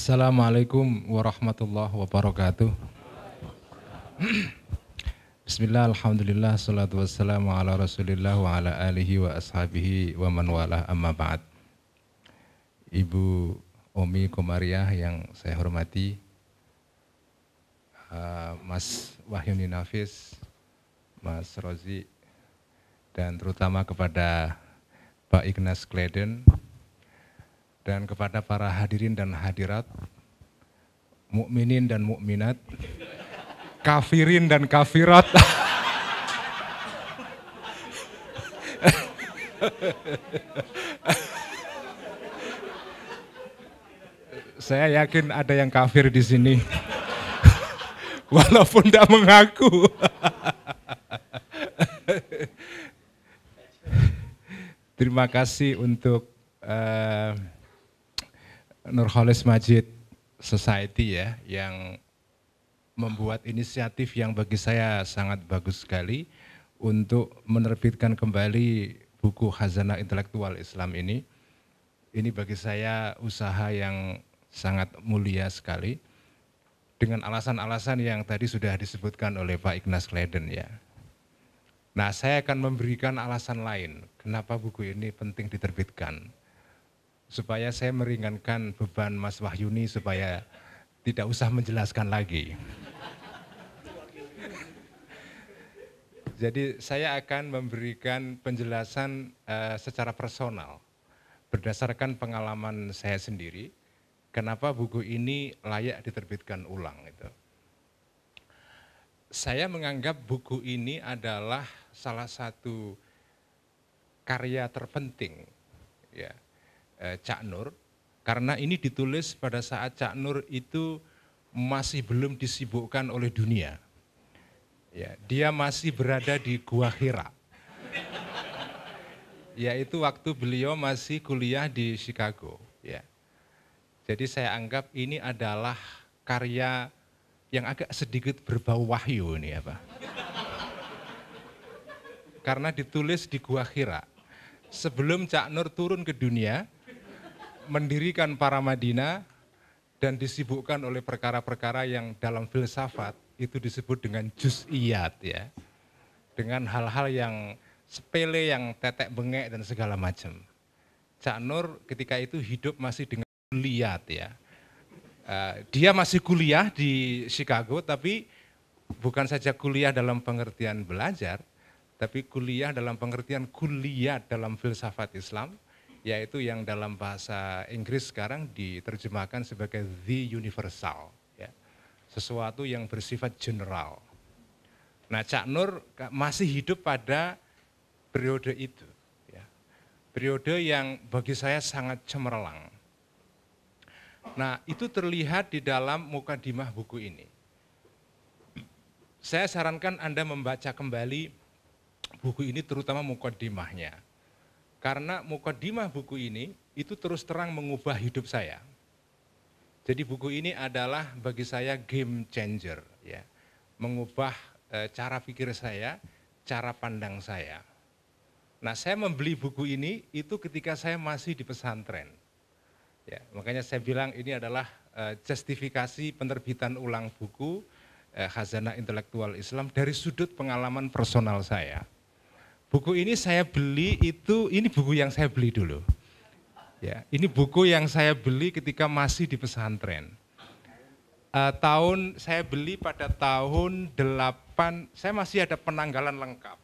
Assalamualaikum warahmatullahi wabarakatuh. Bismillah, alhamdulillah, salatu wassalamu ala rasulillah wa ala alihi wa ashabihi wa man wala amma ba'd. Ibu Omi Komariah yang saya hormati, uh, Mas Wahyuni Nafis, Mas Rozi, dan terutama kepada Pak Ignas Kleden, dan kepada para hadirin dan hadirat, mukminin dan mukminat, kafirin dan kafirat. Saya yakin ada yang kafir di sini. Walaupun tidak mengaku. Terima kasih untuk uh, Nurholis Majid Society ya yang membuat inisiatif yang bagi saya sangat bagus sekali untuk menerbitkan kembali buku Khazanah Intelektual Islam ini. Ini bagi saya usaha yang sangat mulia sekali dengan alasan-alasan yang tadi sudah disebutkan oleh Pak Ignas Kleden ya. Nah, saya akan memberikan alasan lain kenapa buku ini penting diterbitkan supaya saya meringankan beban Mas Wahyuni supaya tidak usah menjelaskan lagi. Jadi saya akan memberikan penjelasan uh, secara personal berdasarkan pengalaman saya sendiri kenapa buku ini layak diterbitkan ulang itu. Saya menganggap buku ini adalah salah satu karya terpenting ya Eh, Cak Nur karena ini ditulis pada saat Cak Nur itu masih belum disibukkan oleh dunia. Ya, dia masih berada di Gua Hira. Yaitu waktu beliau masih kuliah di Chicago, ya. Jadi saya anggap ini adalah karya yang agak sedikit berbau wahyu ini apa. Ya, karena ditulis di Gua Hira. Sebelum Cak Nur turun ke dunia, mendirikan para Madinah dan disibukkan oleh perkara-perkara yang dalam filsafat itu disebut dengan juz'iyat ya. Dengan hal-hal yang sepele yang tetek bengek dan segala macam. Cak Nur ketika itu hidup masih dengan kuliah ya. Eh, dia masih kuliah di Chicago tapi bukan saja kuliah dalam pengertian belajar, tapi kuliah dalam pengertian kuliah dalam filsafat Islam, yaitu yang dalam bahasa Inggris sekarang diterjemahkan sebagai the universal, ya. sesuatu yang bersifat general. Nah, Cak Nur masih hidup pada periode itu, ya. periode yang bagi saya sangat cemerlang. Nah, itu terlihat di dalam muka dimah buku ini. Saya sarankan Anda membaca kembali buku ini terutama dimahnya. Karena mukadimah buku ini itu terus terang mengubah hidup saya. Jadi buku ini adalah bagi saya game changer ya. Mengubah e, cara pikir saya, cara pandang saya. Nah, saya membeli buku ini itu ketika saya masih di pesantren. Ya, makanya saya bilang ini adalah e, justifikasi penerbitan ulang buku e, Khazanah Intelektual Islam dari sudut pengalaman personal saya. Buku ini saya beli itu, ini buku yang saya beli dulu. Ya, ini buku yang saya beli ketika masih di pesantren. Uh, tahun saya beli pada tahun 8 saya masih ada penanggalan lengkap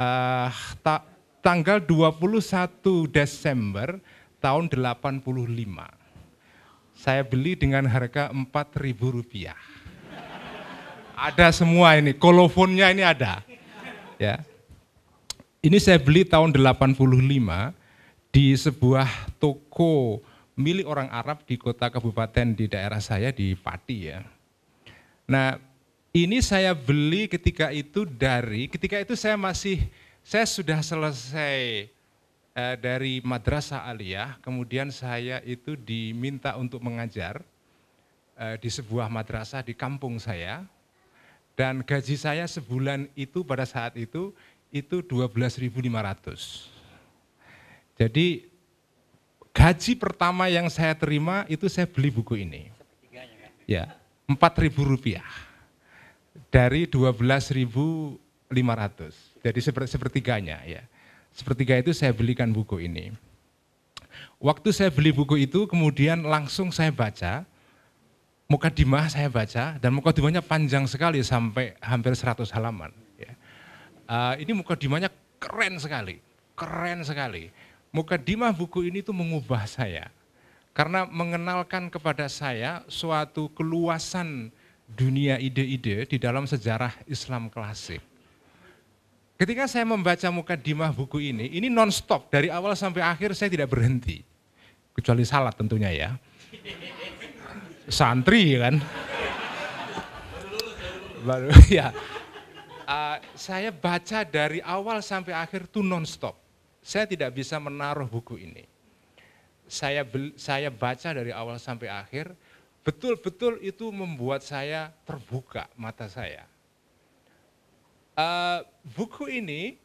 uh, ta, tanggal 21 Desember tahun 85 saya beli dengan harga rp 4000 ada semua ini kolofonnya ini ada ya ini saya beli tahun 85 di sebuah toko milik orang Arab di kota kabupaten di daerah saya di Pati ya. Nah, ini saya beli ketika itu dari ketika itu saya masih saya sudah selesai eh, dari madrasah aliyah, kemudian saya itu diminta untuk mengajar eh, di sebuah madrasah di kampung saya dan gaji saya sebulan itu pada saat itu itu 12.500. Jadi gaji pertama yang saya terima itu saya beli buku ini. Ya, 4.000 rupiah dari 12.500. Jadi sepertiganya ya. Sepertiga itu saya belikan buku ini. Waktu saya beli buku itu kemudian langsung saya baca, muka mukadimah saya baca dan muka dimahnya panjang sekali sampai hampir 100 halaman uh, ini mukadimahnya keren sekali, keren sekali. muka dimah buku ini tuh mengubah saya. Karena mengenalkan kepada saya suatu keluasan dunia ide-ide di dalam sejarah Islam klasik. Ketika saya membaca muka dimah buku ini, ini non-stop dari awal sampai akhir saya tidak berhenti. Kecuali salat tentunya ya. Santri kan. Baru ya uh, saya baca dari awal sampai akhir itu nonstop. Saya tidak bisa menaruh buku ini. Saya saya baca dari awal sampai akhir, betul-betul itu membuat saya terbuka mata saya. Uh, buku ini,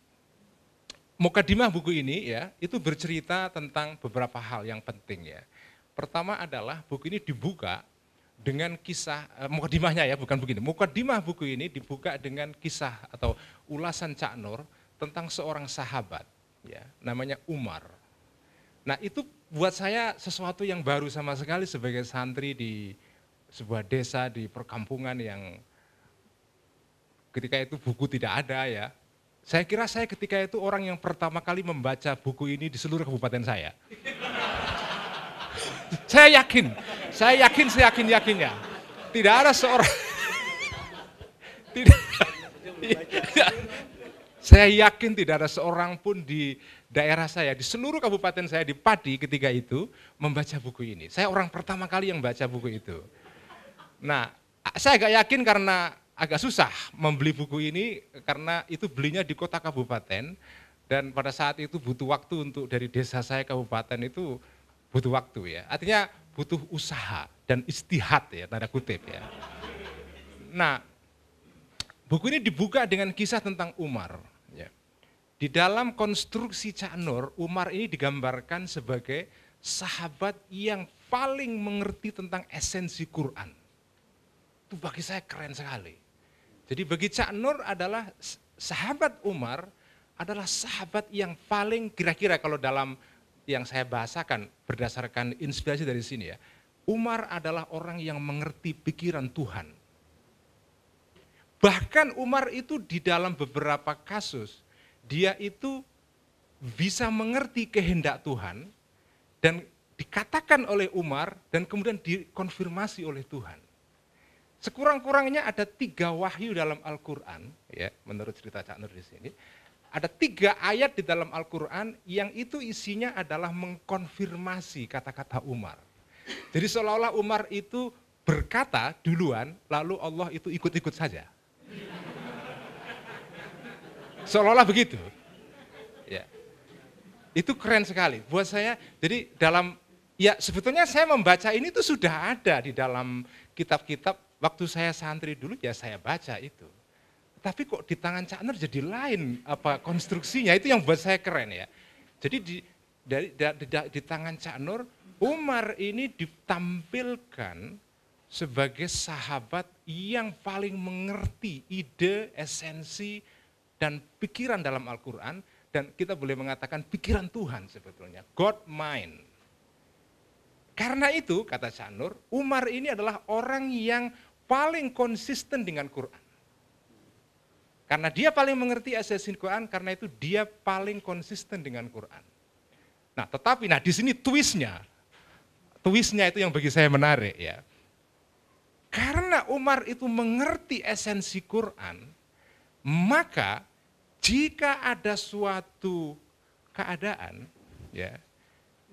mukadimah buku ini ya, itu bercerita tentang beberapa hal yang penting ya. Pertama adalah buku ini dibuka dengan kisah eh, mukadimahnya ya bukan begini. Mukadimah buku ini dibuka dengan kisah atau ulasan Cak Nur tentang seorang sahabat ya, namanya Umar. Nah, itu buat saya sesuatu yang baru sama sekali sebagai santri di sebuah desa di perkampungan yang ketika itu buku tidak ada ya. Saya kira saya ketika itu orang yang pertama kali membaca buku ini di seluruh kabupaten saya. Saya yakin, saya yakin, saya yakin yakinnya. Tidak ada seorang, tidak, saya yakin tidak ada seorang pun di daerah saya, di seluruh kabupaten saya di Padi ketika itu membaca buku ini. Saya orang pertama kali yang baca buku itu. Nah, saya agak yakin karena agak susah membeli buku ini karena itu belinya di kota kabupaten dan pada saat itu butuh waktu untuk dari desa saya kabupaten itu butuh waktu ya. Artinya butuh usaha dan istihad ya, tanda kutip ya. Nah, buku ini dibuka dengan kisah tentang Umar. Ya. Di dalam konstruksi Cak Nur, Umar ini digambarkan sebagai sahabat yang paling mengerti tentang esensi Quran. Itu bagi saya keren sekali. Jadi bagi Cak Nur adalah sahabat Umar adalah sahabat yang paling kira-kira kalau dalam yang saya bahasakan berdasarkan inspirasi dari sini ya. Umar adalah orang yang mengerti pikiran Tuhan. Bahkan Umar itu di dalam beberapa kasus, dia itu bisa mengerti kehendak Tuhan dan dikatakan oleh Umar dan kemudian dikonfirmasi oleh Tuhan. Sekurang-kurangnya ada tiga wahyu dalam Al-Quran, ya, menurut cerita Cak Nur di sini, ada tiga ayat di dalam Al-Quran yang itu isinya adalah mengkonfirmasi kata-kata Umar. Jadi seolah-olah Umar itu berkata duluan, lalu Allah itu ikut-ikut saja. Seolah-olah begitu. Ya. Itu keren sekali. Buat saya, jadi dalam, ya sebetulnya saya membaca ini itu sudah ada di dalam kitab-kitab. Waktu saya santri dulu ya saya baca itu tapi kok di tangan Cak Nur jadi lain apa konstruksinya itu yang buat saya keren ya. Jadi di dari di, di, di tangan Cak Nur Umar ini ditampilkan sebagai sahabat yang paling mengerti ide, esensi dan pikiran dalam Al-Qur'an dan kita boleh mengatakan pikiran Tuhan sebetulnya, God mind. Karena itu kata Cak Nur, Umar ini adalah orang yang paling konsisten dengan Quran. Karena dia paling mengerti esensi Quran, karena itu dia paling konsisten dengan Quran. Nah, tetapi nah di sini twistnya, twistnya itu yang bagi saya menarik ya. Karena Umar itu mengerti esensi Quran, maka jika ada suatu keadaan ya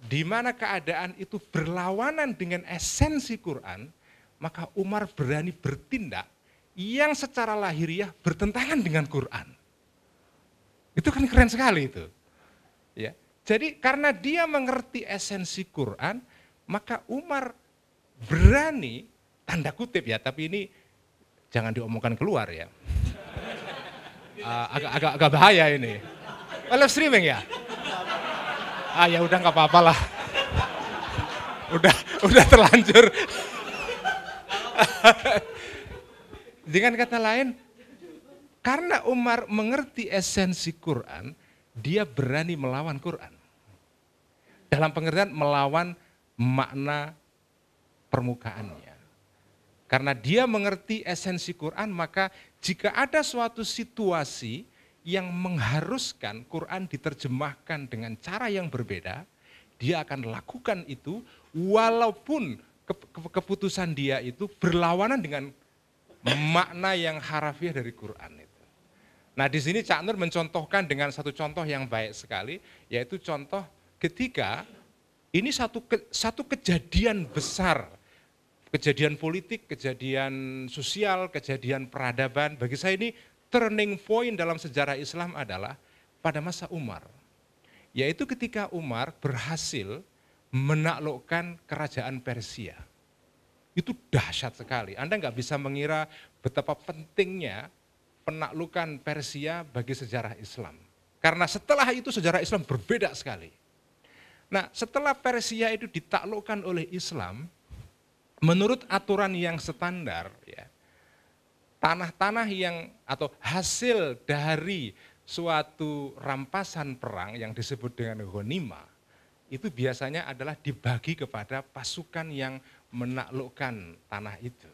di mana keadaan itu berlawanan dengan esensi Quran, maka Umar berani bertindak yang secara lahiriah bertentangan dengan Quran. Itu kan keren sekali itu. Ya. Jadi karena dia mengerti esensi Quran, maka Umar berani tanda kutip ya, tapi ini jangan diomongkan keluar ya. Ah, agak, agak agak bahaya ini. Oh, live streaming ya? Ah ya udah nggak apa-apa lah. Udah udah terlanjur. Dengan kata lain, karena Umar mengerti esensi Quran, dia berani melawan Quran. Dalam pengertian melawan makna permukaannya. Karena dia mengerti esensi Quran, maka jika ada suatu situasi yang mengharuskan Quran diterjemahkan dengan cara yang berbeda, dia akan lakukan itu walaupun keputusan dia itu berlawanan dengan makna yang harafiah dari Quran itu. Nah di sini Cak Nur mencontohkan dengan satu contoh yang baik sekali, yaitu contoh ketika ini satu ke, satu kejadian besar, kejadian politik, kejadian sosial, kejadian peradaban. Bagi saya ini turning point dalam sejarah Islam adalah pada masa Umar, yaitu ketika Umar berhasil menaklukkan kerajaan Persia itu dahsyat sekali. Anda nggak bisa mengira betapa pentingnya penaklukan Persia bagi sejarah Islam. Karena setelah itu sejarah Islam berbeda sekali. Nah setelah Persia itu ditaklukkan oleh Islam, menurut aturan yang standar, ya, tanah-tanah yang atau hasil dari suatu rampasan perang yang disebut dengan ghanima itu biasanya adalah dibagi kepada pasukan yang menaklukkan tanah itu.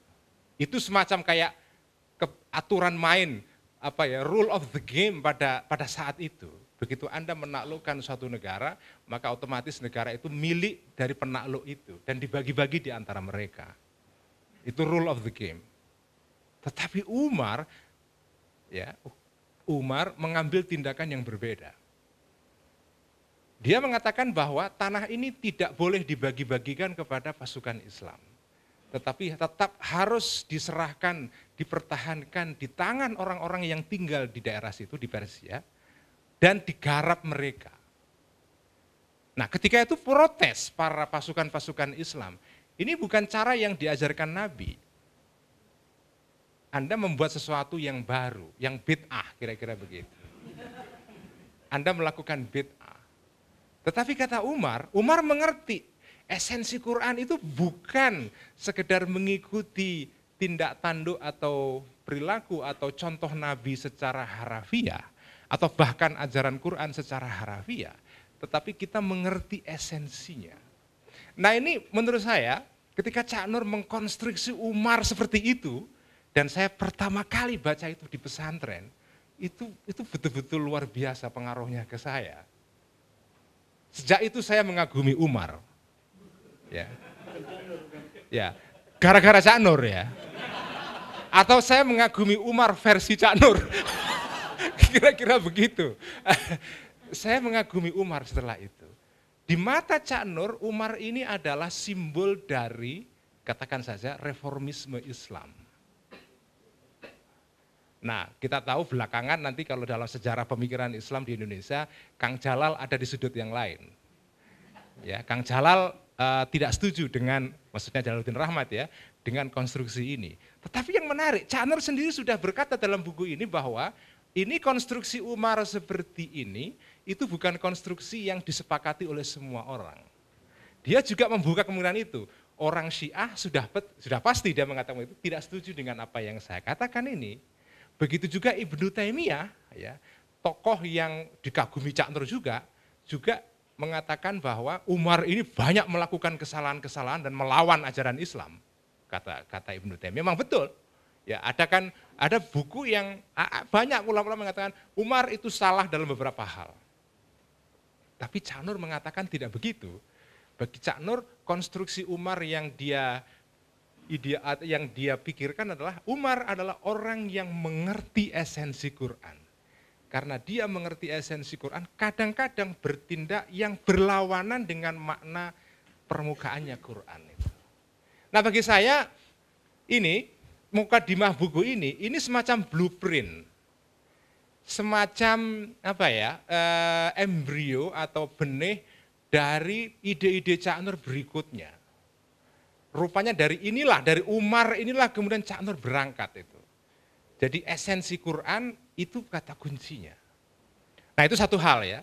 Itu semacam kayak ke, aturan main apa ya rule of the game pada pada saat itu. Begitu Anda menaklukkan suatu negara, maka otomatis negara itu milik dari penakluk itu dan dibagi-bagi di antara mereka. Itu rule of the game. Tetapi Umar ya Umar mengambil tindakan yang berbeda. Dia mengatakan bahwa tanah ini tidak boleh dibagi-bagikan kepada pasukan Islam. Tetapi tetap harus diserahkan, dipertahankan di tangan orang-orang yang tinggal di daerah situ, di Persia, dan digarap mereka. Nah ketika itu protes para pasukan-pasukan Islam. Ini bukan cara yang diajarkan Nabi. Anda membuat sesuatu yang baru, yang bid'ah kira-kira begitu. Anda melakukan bid'ah. Tetapi kata Umar, Umar mengerti esensi Quran itu bukan sekedar mengikuti tindak tanduk atau perilaku atau contoh Nabi secara harafiah atau bahkan ajaran Quran secara harafiah, tetapi kita mengerti esensinya. Nah ini menurut saya ketika Cak Nur mengkonstruksi Umar seperti itu dan saya pertama kali baca itu di pesantren, itu itu betul-betul luar biasa pengaruhnya ke saya Sejak itu saya mengagumi Umar. Ya. Ya. Gara-gara Cak Nur ya. Atau saya mengagumi Umar versi Cak Nur. Kira-kira begitu. saya mengagumi Umar setelah itu. Di mata Cak Nur, Umar ini adalah simbol dari katakan saja reformisme Islam. Nah, kita tahu belakangan nanti kalau dalam sejarah pemikiran Islam di Indonesia, Kang Jalal ada di sudut yang lain. Ya, Kang Jalal uh, tidak setuju dengan, maksudnya Jalaluddin Rahmat ya, dengan konstruksi ini. Tetapi yang menarik, Chanor sendiri sudah berkata dalam buku ini bahwa ini konstruksi Umar seperti ini, itu bukan konstruksi yang disepakati oleh semua orang. Dia juga membuka kemungkinan itu orang Syiah sudah sudah pasti dia mengatakan itu tidak setuju dengan apa yang saya katakan ini. Begitu juga Ibnu Taimiyah, ya, tokoh yang dikagumi Cak Nur juga, juga mengatakan bahwa Umar ini banyak melakukan kesalahan-kesalahan dan melawan ajaran Islam, kata kata Ibnu Taimiyah. Memang betul. Ya, ada kan ada buku yang banyak ulama-ulama mengatakan Umar itu salah dalam beberapa hal. Tapi Cak Nur mengatakan tidak begitu. Bagi Cak Nur, konstruksi Umar yang dia ide, yang dia pikirkan adalah Umar adalah orang yang mengerti esensi Quran. Karena dia mengerti esensi Quran, kadang-kadang bertindak yang berlawanan dengan makna permukaannya Quran itu. Nah bagi saya ini muka dimah buku ini ini semacam blueprint semacam apa ya eh, embrio atau benih dari ide-ide Cak Nur berikutnya Rupanya dari inilah, dari Umar inilah kemudian Cak Nur berangkat itu. Jadi esensi Quran itu kata kuncinya. Nah itu satu hal ya.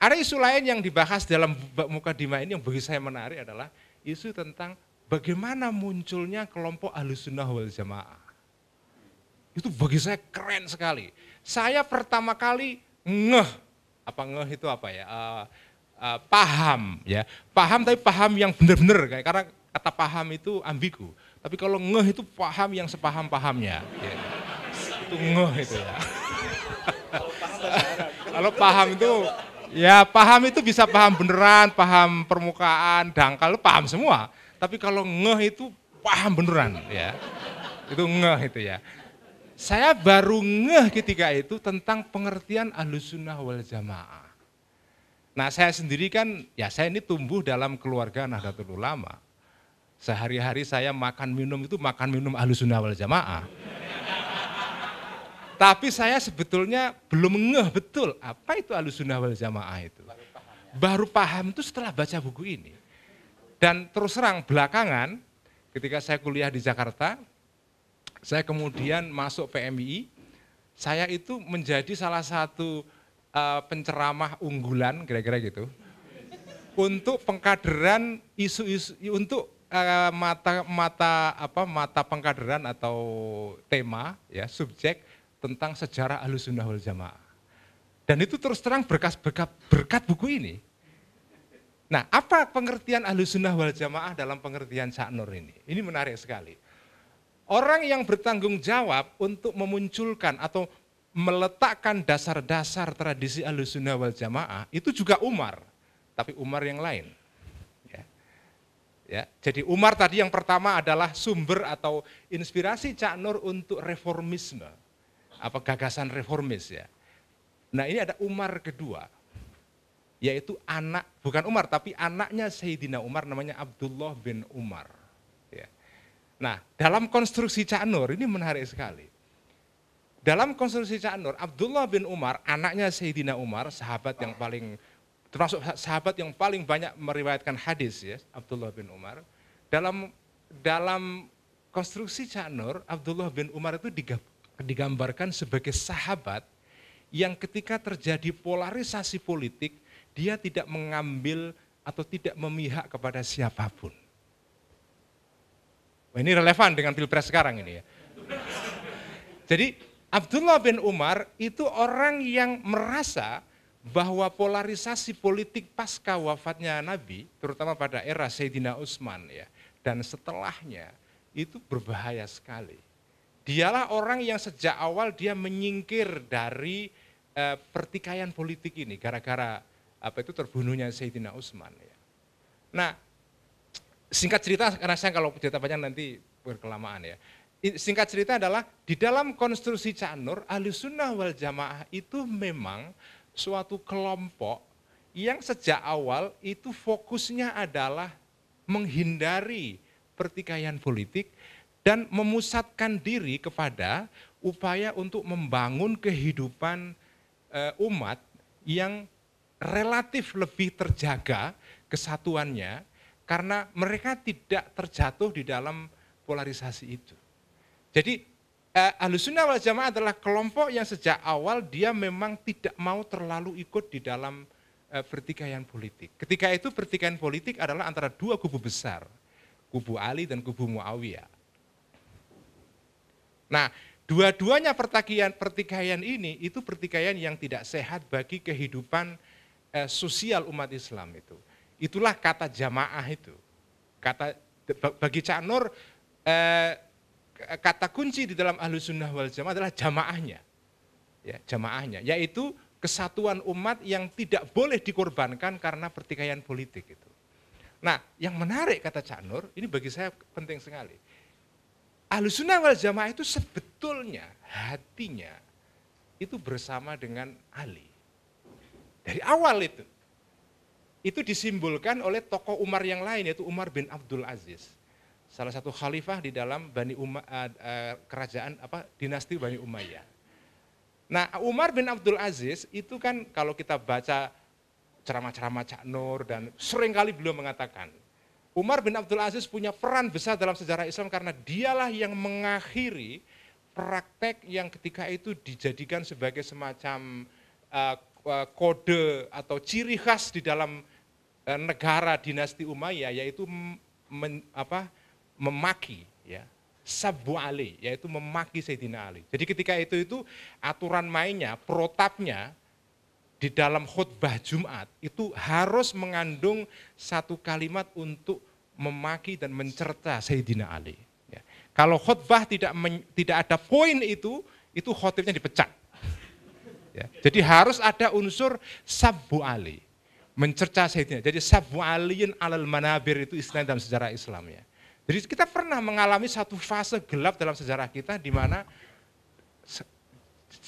Ada isu lain yang dibahas dalam muka dima ini yang bagi saya menarik adalah isu tentang bagaimana munculnya kelompok alusunah wal jamaah. Itu bagi saya keren sekali. Saya pertama kali ngeh, apa ngeh itu apa ya, uh, uh, paham ya, paham tapi paham yang benar-benar karena kata paham itu ambigu. Tapi kalau ngeh itu paham yang sepaham-pahamnya. Ya. Itu ngeh itu ya. kalau paham itu ya paham itu bisa paham beneran, paham permukaan, dangkal, paham semua. Tapi kalau ngeh itu paham beneran ya. Itu ngeh itu ya. Saya baru ngeh ketika itu tentang pengertian alusunah wal jamaah. Nah saya sendiri kan, ya saya ini tumbuh dalam keluarga Nahdlatul Ulama Sehari-hari saya makan minum itu makan minum ahlu sunnah wal jamaah. Tapi saya sebetulnya belum ngeh betul apa itu ahlu sunnah wal jamaah itu. Baru paham itu setelah baca buku ini. Dan terus terang belakangan ketika saya kuliah di Jakarta, saya kemudian masuk PMI, saya itu menjadi salah satu uh, penceramah unggulan kira-kira gitu untuk pengkaderan isu-isu untuk uh, mata mata apa mata pengkaderan atau tema ya subjek tentang sejarah Ahlussunnah wal Jamaah. Dan itu terus terang berkas berkat, berkat buku ini. Nah, apa pengertian Ahlussunnah wal Jamaah dalam pengertian Cak Nur ini? Ini menarik sekali. Orang yang bertanggung jawab untuk memunculkan atau meletakkan dasar-dasar tradisi Ahlussunnah wal Jamaah itu juga Umar, tapi Umar yang lain. Ya, jadi Umar tadi yang pertama adalah sumber atau inspirasi Cak Nur untuk reformisme, apa gagasan reformis ya. Nah ini ada Umar kedua, yaitu anak bukan Umar tapi anaknya Sayyidina Umar namanya Abdullah bin Umar. Ya. Nah dalam konstruksi Cak Nur ini menarik sekali. Dalam konstruksi Cak Nur, Abdullah bin Umar, anaknya Sayyidina Umar, sahabat yang paling termasuk sahabat yang paling banyak meriwayatkan hadis ya, Abdullah bin Umar. Dalam dalam konstruksi Cak Nur, Abdullah bin Umar itu digambarkan sebagai sahabat yang ketika terjadi polarisasi politik, dia tidak mengambil atau tidak memihak kepada siapapun. Wah, ini relevan dengan pilpres sekarang ini ya. Jadi Abdullah bin Umar itu orang yang merasa bahwa polarisasi politik pasca wafatnya Nabi, terutama pada era Sayyidina Utsman ya, dan setelahnya itu berbahaya sekali. Dialah orang yang sejak awal dia menyingkir dari e, pertikaian politik ini gara-gara apa itu terbunuhnya Sayyidina Utsman ya. Nah, singkat cerita karena saya kalau cerita banyak nanti berkelamaan ya singkat cerita adalah di dalam konstruksi Canur, ahli sunnah wal jamaah itu memang suatu kelompok yang sejak awal itu fokusnya adalah menghindari pertikaian politik dan memusatkan diri kepada upaya untuk membangun kehidupan eh, umat yang relatif lebih terjaga kesatuannya karena mereka tidak terjatuh di dalam polarisasi itu. Jadi eh, sunnah wal Jamaah adalah kelompok yang sejak awal dia memang tidak mau terlalu ikut di dalam eh, pertikaian politik. Ketika itu pertikaian politik adalah antara dua kubu besar, kubu Ali dan kubu Muawiyah. Nah, dua-duanya pertikaian pertikaian ini itu pertikaian yang tidak sehat bagi kehidupan eh, sosial umat Islam itu. Itulah kata jamaah itu. Kata bagi Cak Nur eh, kata kunci di dalam ahlu sunnah wal jamaah adalah jamaahnya. Ya, jamaahnya, yaitu kesatuan umat yang tidak boleh dikorbankan karena pertikaian politik itu. Nah, yang menarik kata Cak Nur, ini bagi saya penting sekali. Ahlu sunnah wal jamaah itu sebetulnya hatinya itu bersama dengan Ali. Dari awal itu. Itu disimbolkan oleh tokoh Umar yang lain yaitu Umar bin Abdul Aziz salah satu khalifah di dalam Bani Uma, uh, uh, kerajaan apa dinasti Bani Umayyah. Nah, Umar bin Abdul Aziz itu kan kalau kita baca ceramah-ceramah Cak Nur dan seringkali beliau mengatakan, Umar bin Abdul Aziz punya peran besar dalam sejarah Islam karena dialah yang mengakhiri praktek yang ketika itu dijadikan sebagai semacam uh, kode atau ciri khas di dalam negara dinasti Umayyah yaitu men, apa memaki ya sabu Ali yaitu memaki Sayyidina Ali. Jadi ketika itu itu aturan mainnya, protapnya di dalam khutbah Jumat itu harus mengandung satu kalimat untuk memaki dan mencerca Sayyidina Ali. Ya. Kalau khutbah tidak men, tidak ada poin itu, itu khotibnya dipecat. Ya. Jadi harus ada unsur sabu Ali, mencerca Sayyidina. Jadi sabu aliin alal manabir itu istilah dalam sejarah Islam ya. Jadi kita pernah mengalami satu fase gelap dalam sejarah kita di mana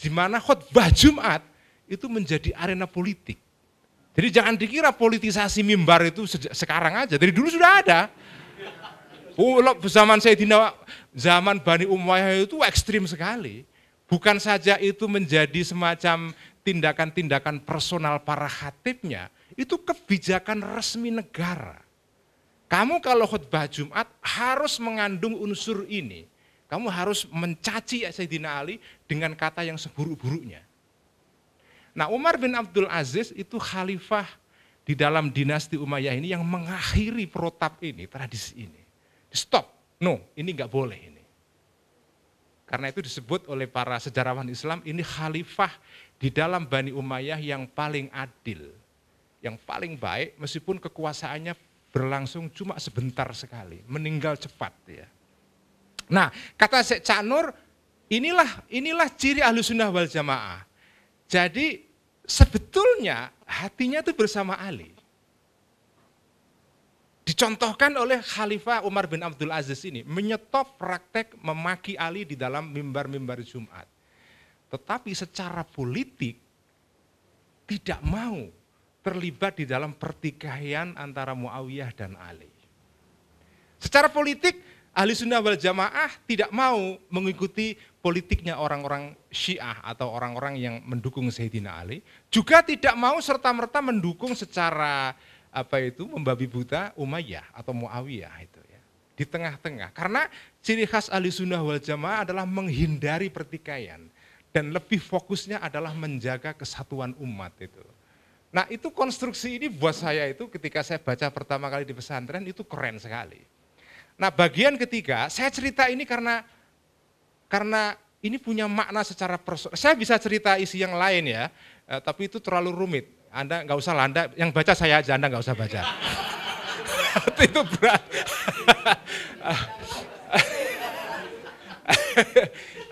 di mana khutbah Jumat itu menjadi arena politik. Jadi jangan dikira politisasi mimbar itu sekarang aja, dari dulu sudah ada. Oh, zaman Sayyidina, zaman Bani Umayyah itu ekstrim sekali. Bukan saja itu menjadi semacam tindakan-tindakan personal para khatibnya, itu kebijakan resmi negara. Kamu kalau khutbah Jumat harus mengandung unsur ini. Kamu harus mencaci Sayyidina Ali dengan kata yang seburuk-buruknya. Nah Umar bin Abdul Aziz itu khalifah di dalam dinasti Umayyah ini yang mengakhiri protap ini, tradisi ini. Stop, no, ini nggak boleh ini. Karena itu disebut oleh para sejarawan Islam ini khalifah di dalam Bani Umayyah yang paling adil, yang paling baik meskipun kekuasaannya berlangsung cuma sebentar sekali, meninggal cepat ya. Nah, kata Syekh Canur, inilah inilah ciri ahlu sunnah wal jamaah. Jadi sebetulnya hatinya itu bersama Ali. Dicontohkan oleh Khalifah Umar bin Abdul Aziz ini, menyetop praktek memaki Ali di dalam mimbar-mimbar Jumat. Tetapi secara politik tidak mau terlibat di dalam pertikaian antara Muawiyah dan Ali. Secara politik, ahli sunnah wal jamaah tidak mau mengikuti politiknya orang-orang syiah atau orang-orang yang mendukung Sayyidina Ali. Juga tidak mau serta-merta mendukung secara apa itu membabi buta Umayyah atau Muawiyah itu ya. Di tengah-tengah. Karena ciri khas ahli sunnah wal jamaah adalah menghindari pertikaian. Dan lebih fokusnya adalah menjaga kesatuan umat itu. Nah itu konstruksi ini buat saya itu ketika saya baca pertama kali di pesantren itu keren sekali. Nah bagian ketiga saya cerita ini karena karena ini punya makna secara personal. Saya bisa cerita isi yang lain ya, eh, tapi itu terlalu rumit. Anda nggak usah landa yang baca saya aja, Anda nggak usah baca. itu berat.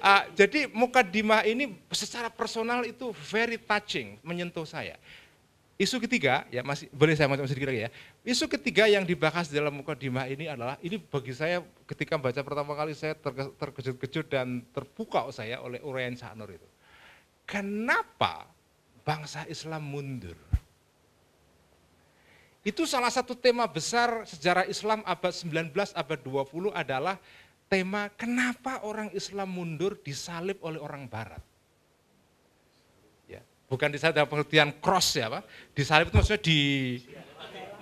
uh, jadi mukadimah ini secara personal itu very touching, menyentuh saya. Isu ketiga, ya masih boleh saya macam sedikit lagi ya. Isu ketiga yang dibahas dalam mukadimah ini adalah ini bagi saya ketika baca pertama kali saya terkejut-kejut dan terpukau saya oleh uraian Sanur itu. Kenapa bangsa Islam mundur? Itu salah satu tema besar sejarah Islam abad 19, abad 20 adalah tema kenapa orang Islam mundur disalib oleh orang Barat bukan disalib dalam pengertian cross ya Pak. Disalib itu maksudnya di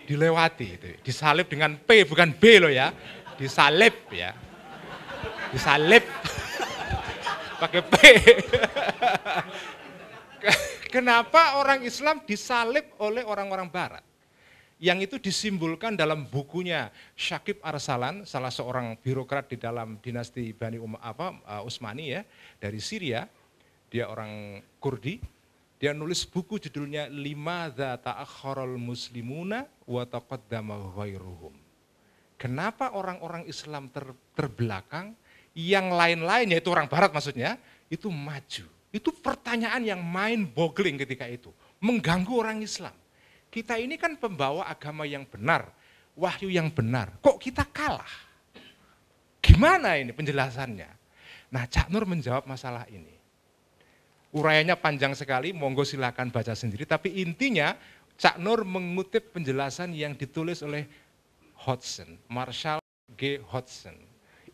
dilewati itu. Disalib dengan P bukan B loh ya. Disalib ya. Disalib pakai P. Kenapa orang Islam disalib oleh orang-orang barat? Yang itu disimbolkan dalam bukunya Syakib Arsalan, salah seorang birokrat di dalam dinasti Bani um, apa, eh, Usmani ya, dari Syria. Dia orang Kurdi, dia nulis buku judulnya Zata Ta'akhorol Muslimuna wa Taqaddama Ghairuhum. Kenapa orang-orang Islam ter, terbelakang, yang lain-lain yaitu orang barat maksudnya, itu maju. Itu pertanyaan yang main boggling ketika itu. Mengganggu orang Islam. Kita ini kan pembawa agama yang benar, wahyu yang benar. Kok kita kalah? Gimana ini penjelasannya? Nah Cak Nur menjawab masalah ini urayanya panjang sekali, monggo silakan baca sendiri. Tapi intinya Cak Nur mengutip penjelasan yang ditulis oleh Hodgson, Marshall G. Hodgson.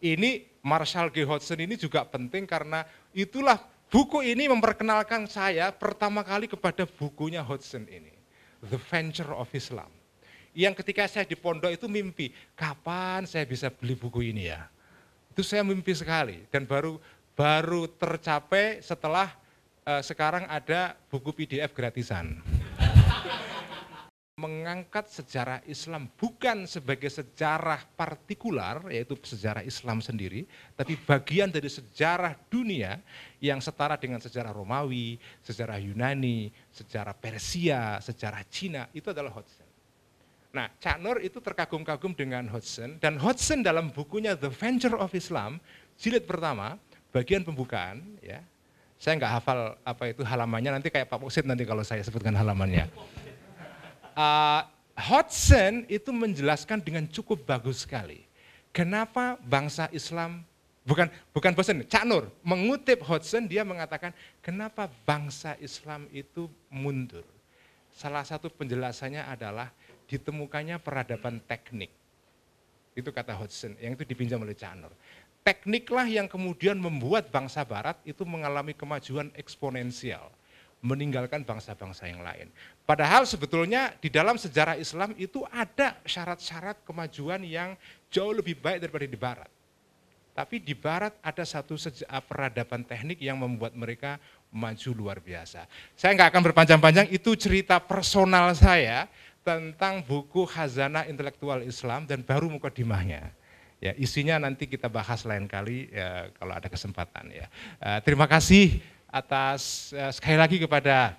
Ini Marshall G. Hodgson ini juga penting karena itulah buku ini memperkenalkan saya pertama kali kepada bukunya Hodgson ini, The Venture of Islam. Yang ketika saya di pondok itu mimpi, kapan saya bisa beli buku ini ya? Itu saya mimpi sekali dan baru baru tercapai setelah uh, sekarang ada buku PDF gratisan. Mengangkat sejarah Islam bukan sebagai sejarah partikular, yaitu sejarah Islam sendiri, tapi bagian dari sejarah dunia yang setara dengan sejarah Romawi, sejarah Yunani, sejarah Persia, sejarah Cina, itu adalah Hodgson. Nah, Cak Nur itu terkagum-kagum dengan Hodgson, dan Hodgson dalam bukunya The Venture of Islam, jilid pertama, bagian pembukaan, ya, saya nggak hafal apa itu halamannya, nanti kayak Pak Muksid nanti kalau saya sebutkan halamannya. Uh, Hodgson itu menjelaskan dengan cukup bagus sekali. Kenapa bangsa Islam bukan bukan bosan Cak Nur mengutip Hodgson dia mengatakan kenapa bangsa Islam itu mundur. Salah satu penjelasannya adalah ditemukannya peradaban teknik. Itu kata Hodgson yang itu dipinjam oleh Cak Nur tekniklah yang kemudian membuat bangsa barat itu mengalami kemajuan eksponensial meninggalkan bangsa-bangsa yang lain. Padahal sebetulnya di dalam sejarah Islam itu ada syarat-syarat kemajuan yang jauh lebih baik daripada di barat. Tapi di barat ada satu eh, peradaban teknik yang membuat mereka maju luar biasa. Saya nggak akan berpanjang-panjang, itu cerita personal saya tentang buku hazana Intelektual Islam dan baru mukadimahnya. Ya, isinya nanti kita bahas lain kali ya, kalau ada kesempatan ya. Uh, terima kasih atas uh, sekali lagi kepada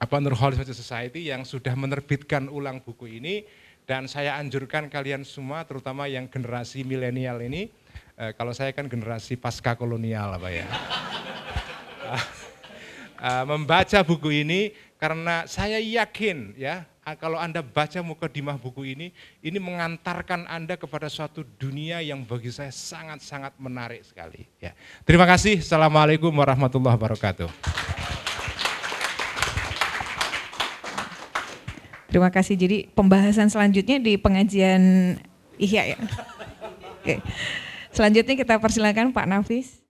apa Nurholis Society yang sudah menerbitkan ulang buku ini dan saya anjurkan kalian semua terutama yang generasi milenial ini uh, kalau saya kan generasi pasca kolonial apa ya. uh, membaca buku ini karena saya yakin ya Ah, kalau Anda baca muka dimah buku ini, ini mengantarkan Anda kepada suatu dunia yang bagi saya sangat-sangat menarik sekali. Ya. Terima kasih. Assalamualaikum warahmatullahi wabarakatuh. Terima kasih. Jadi pembahasan selanjutnya di pengajian Ihya ya. Oke. Selanjutnya kita persilakan Pak Nafis.